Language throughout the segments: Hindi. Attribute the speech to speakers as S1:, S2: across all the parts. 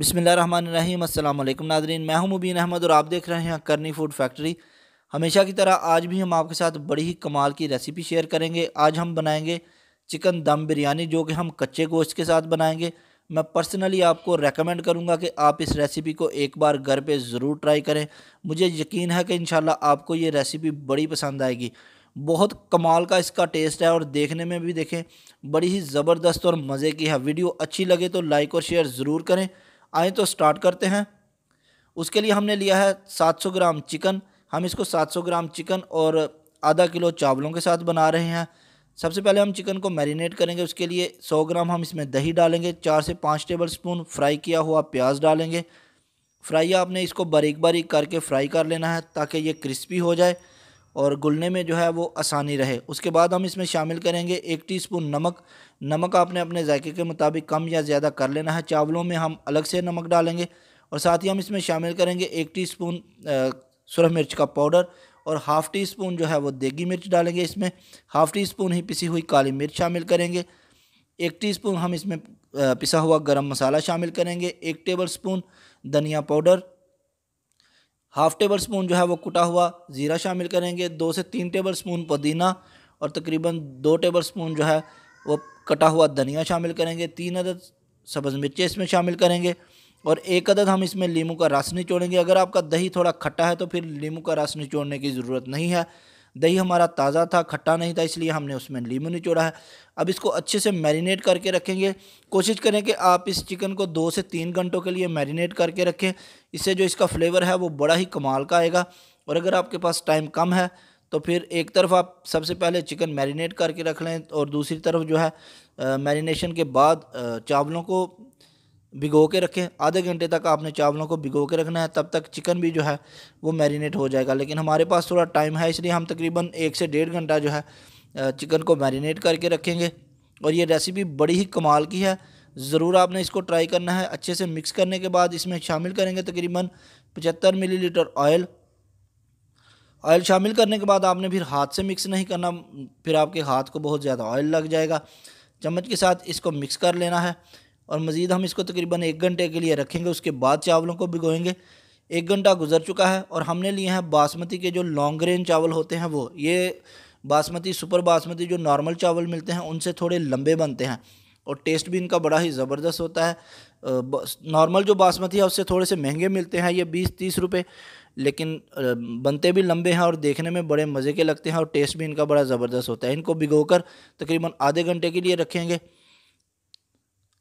S1: बिसमीम् अल्लाम नादरीन मैं हूं मुबीन अहमद और आप देख रहे हैं करनी फूड फैक्ट्री हमेशा की तरह आज भी हम आपके साथ बड़ी ही कमाल की रेसिपी शेयर करेंगे आज हम बनाएंगे चिकन दम बिरयानी जो कि हम कच्चे गोश्त के साथ बनाएंगे मैं पर्सनली आपको रेकमेंड करूंगा कि आप इस रेसिपी को एक बार घर पर ज़रूर ट्राई करें मुझे यकीन है कि इन आपको ये रेसिपी बड़ी पसंद आएगी बहुत कमाल का इसका टेस्ट है और देखने में भी देखें बड़ी ही ज़बरदस्त और मज़े की है वीडियो अच्छी लगे तो लाइक और शेयर ज़रूर करें आए तो स्टार्ट करते हैं उसके लिए हमने लिया है 700 ग्राम चिकन हम इसको 700 ग्राम चिकन और आधा किलो चावलों के साथ बना रहे हैं सबसे पहले हम चिकन को मैरिनेट करेंगे उसके लिए 100 ग्राम हम इसमें दही डालेंगे चार से पाँच टेबल स्पून फ्राई किया हुआ प्याज डालेंगे फ्राई आपने इसको बारीक बारीक करके फ्राई कर लेना है ताकि ये क्रिस्पी हो जाए और गुलने में जो है वो आसानी रहे उसके बाद हम इसमें शामिल करेंगे एक टीस्पून नमक नमक आपने अपने जायके के मुताबिक कम या ज़्यादा कर लेना है चावलों में हम अलग से नमक डालेंगे और साथ ही हम इसमें शामिल करेंगे एक टीस्पून सुरह मिर्च का पाउडर और हाफ़ टी स्पून जो है वो देगी मिर्च डालेंगे इसमें हाफ़ टी स्पून ही पिसी हुई काली मिर्च शामिल करेंगे एक स्पून हम इसमें पिसा हुआ गरम मसाला शामिल करेंगे एक टेबल स्पून धनिया पाउडर हाफ़ टेबल स्पून जो है वो कुटा हुआ ज़ीरा शामिल करेंगे दो से तीन टेबल स्पून पुदीना और तकरीबन दो टेबल स्पून जो है वो कटा हुआ धनिया शामिल करेंगे तीन अदद सब्ज़ मिर्चें इसमें शामिल करेंगे और एक अदद हम इसमें लीमू का रस निचोड़ेंगे अगर आपका दही थोड़ा खट्टा है तो फिर लीमू का रस निचोड़ने की ज़रूरत नहीं है दही हमारा ताज़ा था खट्टा नहीं था इसलिए हमने उसमें लीमू निचोड़ा है अब इसको अच्छे से मैरिनेट करके रखेंगे कोशिश करें कि आप इस चिकन को दो से तीन घंटों के लिए मैरिनेट करके रखें इससे जो इसका फ्लेवर है वो बड़ा ही कमाल का आएगा और अगर आपके पास टाइम कम है तो फिर एक तरफ आप सबसे पहले चिकन मैरिनेट करके रख लें और दूसरी तरफ जो है मैरिनेशन के बाद चावलों को भिगो के रखें आधे घंटे तक आपने चावलों को भिगो के रखना है तब तक चिकन भी जो है वो मैरिनेट हो जाएगा लेकिन हमारे पास थोड़ा टाइम है इसलिए हम तकरीबन एक से डेढ़ घंटा जो है चिकन को मैरिनेट करके रखेंगे और ये रेसिपी बड़ी ही कमाल की है ज़रूर आपने इसको ट्राई करना है अच्छे से मिक्स करने के बाद इसमें शामिल करेंगे तकरीबन पचहत्तर लीटर ऑयल ऑयल शामिल करने के बाद आपने फिर हाथ से मिक्स नहीं करना फिर आपके हाथ को बहुत ज़्यादा ऑयल लग जाएगा चम्मच के साथ इसको मिक्स कर लेना है और मज़ीद हम इसको तकरीबन एक घंटे के लिए रखेंगे उसके बाद चावलों को भिगोएंगे एक घंटा गुजर चुका है और हमने लिए हैं बासमती के जो लॉन्ग ग्रेन चावल होते हैं वो ये बासमती सुपर बासमती जो नॉर्मल चावल मिलते हैं उनसे थोड़े लंबे बनते हैं और टेस्ट भी इनका बड़ा ही ज़बरदस्त होता है नॉर्मल जो बासमती है उससे थोड़े से महंगे मिलते हैं ये बीस तीस रुपये लेकिन बनते भी लंबे हैं और देखने में बड़े मज़े के लगते हैं और टेस्ट भी इनका बड़ा ज़बरदस्त होता है इनको भिगो तकरीबन आधे घंटे के लिए रखेंगे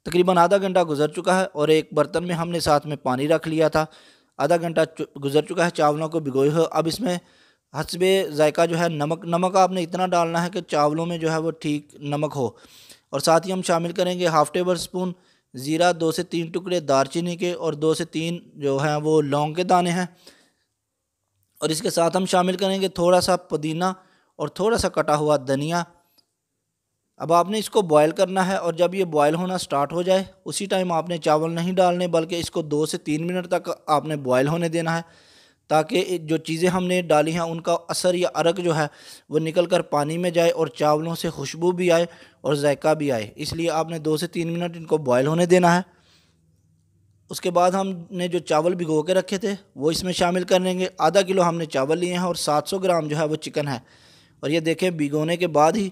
S1: तकरीबन आधा घंटा गुजर चुका है और एक बर्तन में हमने साथ में पानी रख लिया था आधा घंटा गुजर चुका है चावलों को भिगोए हो अब इसमें हसबे जायका जो है नमक नमक आपने इतना डालना है कि चावलों में जो है वो ठीक नमक हो और साथ ही हम शामिल करेंगे हाफ़ टेबल स्पून ज़ीरा दो से तीन टुकड़े दारचीनी के और दो से तीन जो हैं वो लौंग के दाने हैं और इसके साथ हम शामिल करेंगे थोड़ा सा पुदीना और थोड़ा सा कटा हुआ धनिया अब आपने इसको बॉयल करना है और जब ये बॉयल होना स्टार्ट हो जाए उसी टाइम आपने चावल नहीं डालने बल्कि इसको दो से तीन मिनट तक आपने बॉयल होने देना है ताकि जो चीज़ें हमने डाली हैं उनका असर या अरक जो है वो निकल कर पानी में जाए और चावलों से खुशबू भी आए और जायका भी आए इसलिए आपने दो से तीन मिनट इनको बॉयल होने देना है उसके बाद हमने जो चावल भिगो के रखे थे वो इसमें शामिल कर लेंगे आधा किलो हमने चावल लिए हैं और 700 ग्राम जो है वो चिकन है और ये देखें भिगोने के बाद ही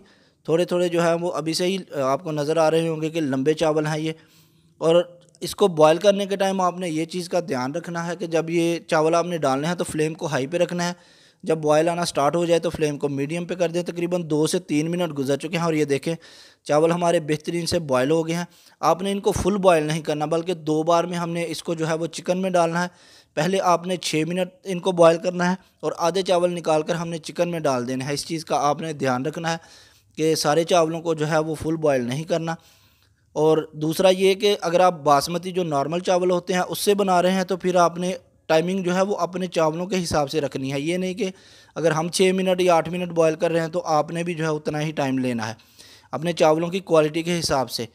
S1: थोड़े थोड़े जो है वो अभी से ही आपको नज़र आ रहे होंगे कि लंबे चावल हैं ये और इसको बॉयल करने के टाइम आपने ये चीज़ का ध्यान रखना है कि जब ये चावल आपने डालने हैं तो फ्लेम को हाई पे रखना है जब बॉयल आना स्टार्ट हो जाए तो फ्लेम को मीडियम पे कर दें तकरीबन दो से तीन मिनट गुजर चुके हैं और ये देखें चावल हमारे बेहतरीन से बॉयल हो गए हैं आपने इनको फुल बॉयल नहीं करना बल्कि दो बार में हमने इसको जो है वो चिकन में डालना है पहले आपने छः मिनट इनको बॉयल करना है और आधे चावल निकाल कर हमने चिकन में डाल देना है इस चीज़ का आपने ध्यान रखना है कि सारे चावलों को जो है वो फुल बॉयल नहीं करना और दूसरा ये कि अगर आप बासमती जो नॉर्मल चावल होते हैं उससे बना रहे हैं तो फिर आपने टाइमिंग जो है वो अपने चावलों के हिसाब से रखनी है ये नहीं कि अगर हम छः मिनट या आठ मिनट बॉयल कर रहे हैं तो आपने भी जो है उतना ही टाइम लेना है अपने चावलों की क्वालिटी के हिसाब से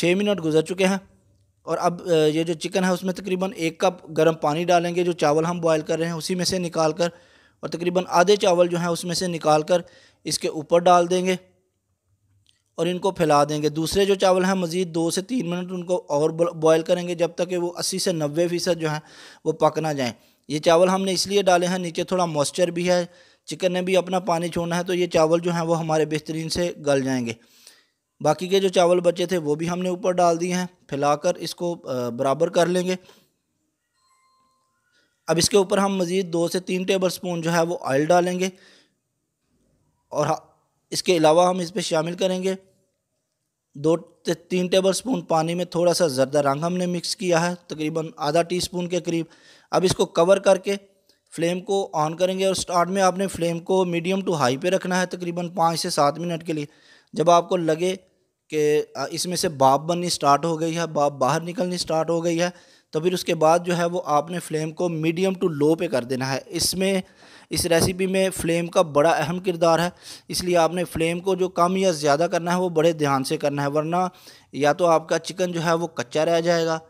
S1: छः मिनट गुजर चुके हैं और अब ये जो चिकन है उसमें तकरीबन एक कप गर्म पानी डालेंगे जो चावल हम बॉयल कर रहे हैं उसी में से निकाल कर और तकरीबन आधे चावल जो हैं उसमें से निकाल कर इसके ऊपर डाल देंगे और इनको फैला देंगे दूसरे जो चावल हैं मज़ीद दो से तीन मिनट उनको और बॉयल करेंगे जब तक कि वो अस्सी से नब्बे फ़ीसद जो है वो पक ना जाएँ ये चावल हमने इसलिए डाले हैं नीचे थोड़ा मॉइस्चर भी है चिकन ने भी अपना पानी छोड़ना है तो ये चावल जो हैं वो हमारे बेहतरीन से गल जाएंगे बाकी के जो चावल बचे थे वो भी हमने ऊपर डाल दिए हैं फैलाकर इसको बराबर कर लेंगे अब इसके ऊपर हम मज़ीद दो से तीन टेबल स्पून जो है वो ऑयल डालेंगे और इसके अलावा हम इस पर शामिल करेंगे दो तीन टेबल स्पून पानी में थोड़ा सा ज़रदा रंग हमने मिक्स किया है तकरीबन आधा टी स्पून के करीब अब इसको कवर करके फ्लेम को ऑन करेंगे और स्टार्ट में आपने फ्लेम को मीडियम टू हाई पे रखना है तकरीबन पाँच से सात मिनट के लिए जब आपको लगे कि इसमें से बाप बननी स्टार्ट हो गई है बाप बाहर निकलनी स्टार्ट हो गई है तो फिर उसके बाद जो है वो आपने फ्लेम को मीडियम टू लो पे कर देना है इसमें इस रेसिपी में फ्लेम का बड़ा अहम किरदार है इसलिए आपने फ्लेम को जो कम या ज़्यादा करना है वो बड़े ध्यान से करना है वरना या तो आपका चिकन जो है वो कच्चा रह जाएगा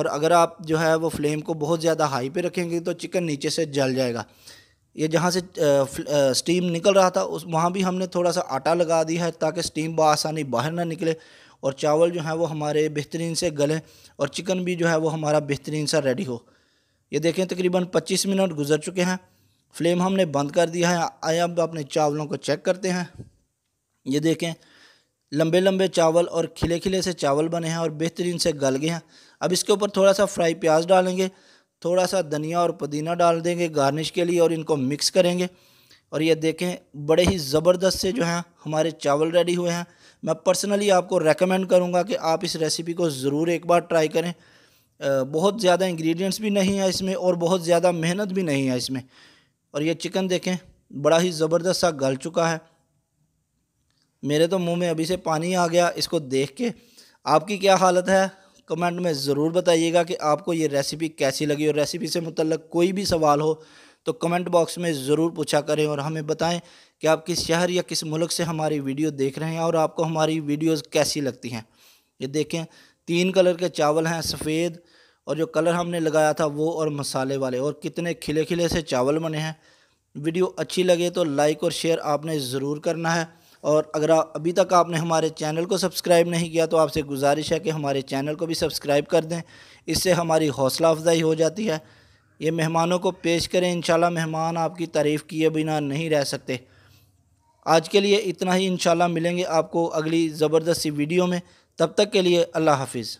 S1: और अगर आप जो है वो फ्लेम को बहुत ज़्यादा हाई पे रखेंगे तो चिकन नीचे से जल जाएगा ये जहाँ से स्टीम निकल रहा था उस वहाँ भी हमने थोड़ा सा आटा लगा दिया है ताकि स्टीम बसानी बाहर ना निकले और चावल जो है वो हमारे बेहतरीन से गलें और चिकन भी जो है वो हमारा बेहतरीन सा रेडी हो ये देखें तकरीबन 25 मिनट गुजर चुके हैं फ्लेम हमने बंद कर दिया है आए अब अपने चावलों को चेक करते हैं ये देखें लंबे लंबे चावल और खिले खिले से चावल बने हैं और बेहतरीन से गल गए हैं अब इसके ऊपर थोड़ा सा फ्राई प्याज डालेंगे थोड़ा सा धनिया और पुदीना डाल देंगे गार्निश के लिए और इनको मिक्स करेंगे और ये देखें बड़े ही ज़बरदस्त से जो हैं हमारे चावल रेडी हुए हैं मैं पर्सनली आपको रेकमेंड करूँगा कि आप इस रेसिपी को ज़रूर एक बार ट्राई करें बहुत ज़्यादा इंग्रेडिएंट्स भी नहीं है इसमें और बहुत ज़्यादा मेहनत भी नहीं है इसमें और ये चिकन देखें बड़ा ही ज़बरदस्त सा गल चुका है मेरे तो मुंह में अभी से पानी आ गया इसको देख के आपकी क्या हालत है कमेंट में ज़रूर बताइएगा कि आपको ये रेसिपी कैसी लगी और रेसिपी से मुतलक कोई भी सवाल हो तो कमेंट बॉक्स में ज़रूर पूछा करें और हमें बताएं कि आप किस शहर या किस मुल्क से हमारी वीडियो देख रहे हैं और आपको हमारी वीडियोस कैसी लगती हैं ये देखें तीन कलर के चावल हैं सफ़ेद और जो कलर हमने लगाया था वो और मसाले वाले और कितने खिले खिले से चावल बने हैं वीडियो अच्छी लगे तो लाइक और शेयर आपने ज़रूर करना है और अगर अभी तक आपने हमारे चैनल को सब्सक्राइब नहीं किया तो आपसे गुजारिश है कि हमारे चैनल को भी सब्सक्राइब कर दें इससे हमारी हौसला अफजाई हो जाती है ये मेहमानों को पेश करें इन मेहमान आपकी तारीफ़ किए बिना नहीं रह सकते आज के लिए इतना ही इन मिलेंगे आपको अगली ज़बरदस्त सी वीडियो में तब तक के लिए अल्लाह हाफिज़